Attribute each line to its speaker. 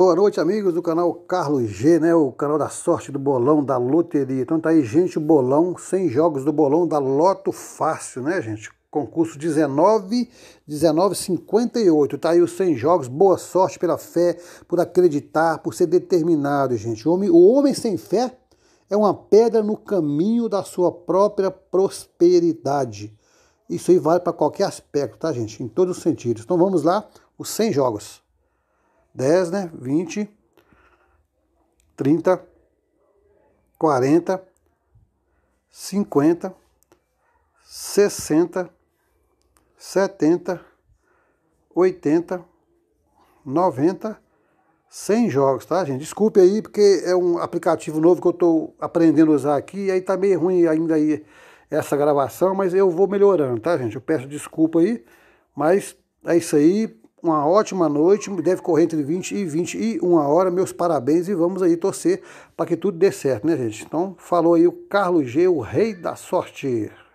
Speaker 1: Boa noite, amigos do canal Carlos G, né? O canal da sorte do bolão, da loteria. Então tá aí, gente, o bolão, 100 jogos do bolão da Loto Fácil, né, gente? Concurso 19, 1958. Tá aí os 100 jogos. Boa sorte pela fé, por acreditar, por ser determinado, gente. O homem, o homem sem fé é uma pedra no caminho da sua própria prosperidade. Isso aí vale para qualquer aspecto, tá, gente? Em todos os sentidos. Então vamos lá, os 100 jogos. 10, né? 20, 30, 40, 50, 60, 70, 80, 90, 100 jogos, tá, gente? Desculpe aí, porque é um aplicativo novo que eu tô aprendendo a usar aqui, e aí tá meio ruim ainda aí essa gravação, mas eu vou melhorando, tá, gente? Eu peço desculpa aí, mas é isso aí uma ótima noite, deve correr entre 20 e 21 hora. Meus parabéns e vamos aí torcer para que tudo dê certo, né, gente? Então, falou aí o Carlos G, o rei da sorte.